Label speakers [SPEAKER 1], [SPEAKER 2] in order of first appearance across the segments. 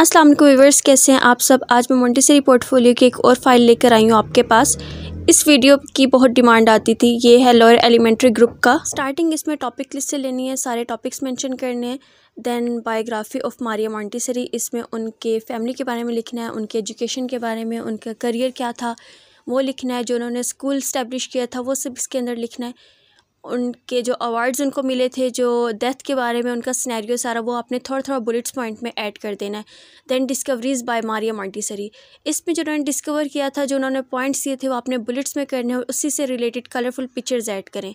[SPEAKER 1] वालेकुम व्यूवर्स कैसे हैं आप सब आज मैं मोन्टेसरी पोर्टफोलियो की एक और फाइल लेकर आई हूँ आपके पास इस वीडियो की बहुत डिमांड आती थी ये है लोअर एलिमेंट्री ग्रुप का स्टार्टिंग इसमें टॉपिक लिस्ट से लेनी है सारे टॉपिक्स मेंशन करने हैं then biography of Maria Montessori इसमें उनके फैमिली के बारे में लिखना है उनके एजुकेशन के बारे में उनका करियर क्या था वो लिखना है जो उन्होंने स्कूल इस्टेब्लिश किया था वो सब इसके अंदर लिखना है उनके जो अवार्ड्स उनको मिले थे जो डेथ के बारे में उनका स्नैरियो सारा वो आपने थोड़ा थोड़ा बुलेट्स पॉइंट में ऐड कर देना है then discoveries by Maria Montessori इसमें जो उन्होंने डिस्कवर किया था जो उन्होंने पॉइंट्स दिए थे वो आपने बुलेट्स में करने और उसी से रिलेटेड कलरफुल पिक्चर्स ऐड करें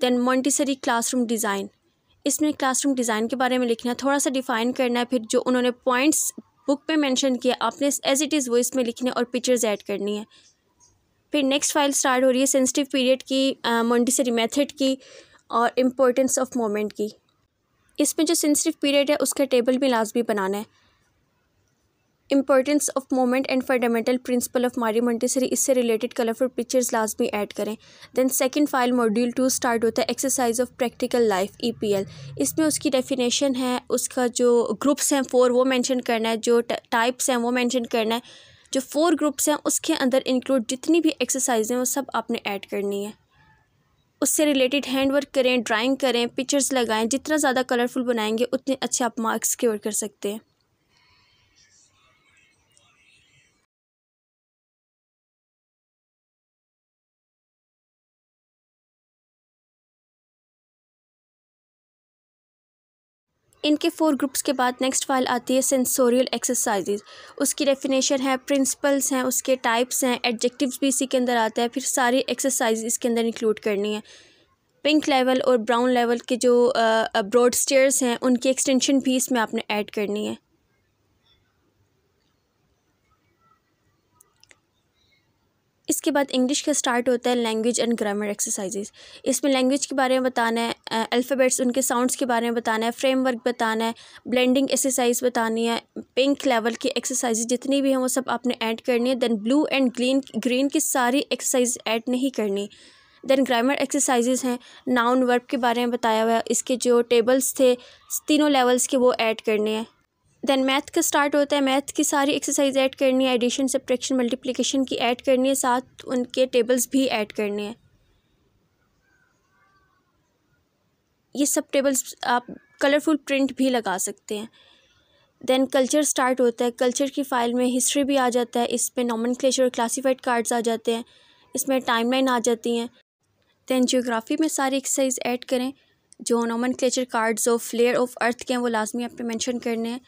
[SPEAKER 1] दैन मॉन्टीसरी क्लासरूम डिज़ाइन इसमें क्लासरूम डिज़ाइन के बारे में लिखना है थोड़ा सा डिफ़ाइन करना है फिर जो उन्होंने पॉइंट्स बुक पे मेंशन किया आपने एज इट इज़ वो इसमें लिखने और पिक्चर्स ऐड करनी है फिर नेक्स्ट फाइल स्टार्ट हो रही है सेंसिटिव पीरियड की मोन्टिसरी uh, मेथड की और इम्पोर्टेंस ऑफ मोमेंट की इसमें जो सेंसिटिव पीरियड है उसका टेबल भी लाजमी बनाना है importance of moment and fundamental principle of Maria Montessori इससे रिलेटेड कलरफुल पिक्चर्स लाजमी ऐड करें then second file module two start होता है exercise of practical life L इसमें उसकी डेफिनेशन है उसका जो ग्रुप्स हैं फोर वो मैंशन करना है जो टाइप्स हैं वो मैंशन करना है जो फोर ग्रुप्स हैं उसके अंदर इंक्लूड जितनी भी एक्सरसाइजें वो सब आपने ऐड करनी है उससे रिलेटेड हैंड वर्क करें ड्राइंग करें पिक्चर्स लगाएं जितना ज़्यादा कलरफुल बनाएंगे उतने अच्छे आप मार्क्स क्योर कर सकते हैं इनके फोर ग्रुप्स के बाद नेक्स्ट फाइल आती है सेंसोरियल एक्सरसाइजेज उसकी डेफिनेशन है प्रिंसिपल्स हैं उसके टाइप्स हैं एडजेक्टिव्स भी इसी के अंदर आता है फिर सारी एक्सरसाइज इसके अंदर इंक्लूड करनी है पिंक लेवल और ब्राउन लेवल के जो ब्रॉड स्टेयर्स हैं उनकी एक्सटेंशन भी इसमें आपने ऐड करनी है इसके बाद इंग्लिश का स्टार्ट होता है लैंग्वेज एंड ग्रामर एक्सरसाइजेज इसमें लैंग्वेज के बारे में बताना है अल्फ़ाबेट्स उनके साउंड्स के बारे में बताना है फ्रेमवर्क बताना है ब्लेंडिंग एक्सरसाइज बतानी है पिंक लेवल की एक्सरसाइज जितनी भी हैं वो सब आपने ऐड करनी है then blue and green green की सारी एक्सरसाइज ऐड नहीं करनी देन ग्रामर एक्सरसाइजेज हैं नाउन वर्ब के बारे में बताया हुआ है इसके जो टेबल्स थे तीनों लेवल्स के वो ऐड करने हैं देन मैथ का स्टार्ट होता है मैथ की सारी एक्सरसाइज ऐड करनी है एडिशन सब्ट्रैक्शन मल्टीप्लिकेशन की ऐड करनी है साथ उनके टेबल्स भी ऐड करने हैं ये सब टेबल्स आप कलरफुल प्रिंट भी लगा सकते हैं देन कल्चर स्टार्ट होता है कल्चर की फ़ाइल में हिस्ट्री भी आ जाता है इसमें नॉमन क्लेचर क्लासीफाइड कार्ड्स आ जाते हैं इसमें टाइमलाइन आ जाती हैं दैन जियोग्राफी में सारी एक्सरसाइज ऐड करें जो nomenclature cards of flair of earth के हैं वो लाजमी आप पे मैंशन करने हैं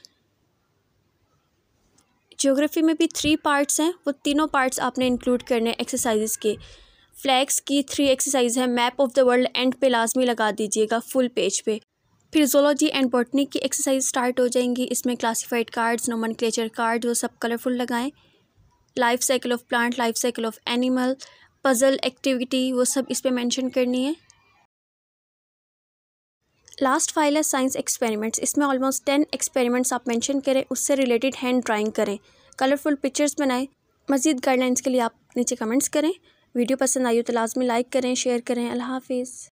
[SPEAKER 1] ज्योग्राफी में भी थ्री पार्ट्स हैं वो तीनों पार्ट्स आपने इंक्लूड करने हैं एक्सरसाइजेस के फ्लैक्स की थ्री एक्सरसाइज है map of the world and पे लाजमी लगा दीजिएगा फुल पेज पे फिर जोलॉजी एंड बॉटनी की एक्सरसाइज स्टार्ट हो जाएंगी इसमें classified cards nomenclature card वो सब कलरफुल लगाएं life cycle of plant life cycle of animal puzzle activity वो सब इस पर मैंशन करनी है लास्ट फाइल है साइंस एक्सपेरिमेंट्स इसमें ऑलमोस्ट टेन एक्सपेरिमेंट्स आप मेंशन करें उससे रिलेटेड हैंड ड्राइंग करें कलरफुल पिक्चर्स बनाएं मज़ीद गाइडलाइंस के लिए आप नीचे कमेंट्स करें वीडियो पसंद आई हो तो लाजमी लाइक करें शेयर करें अल्लाह हाफिज़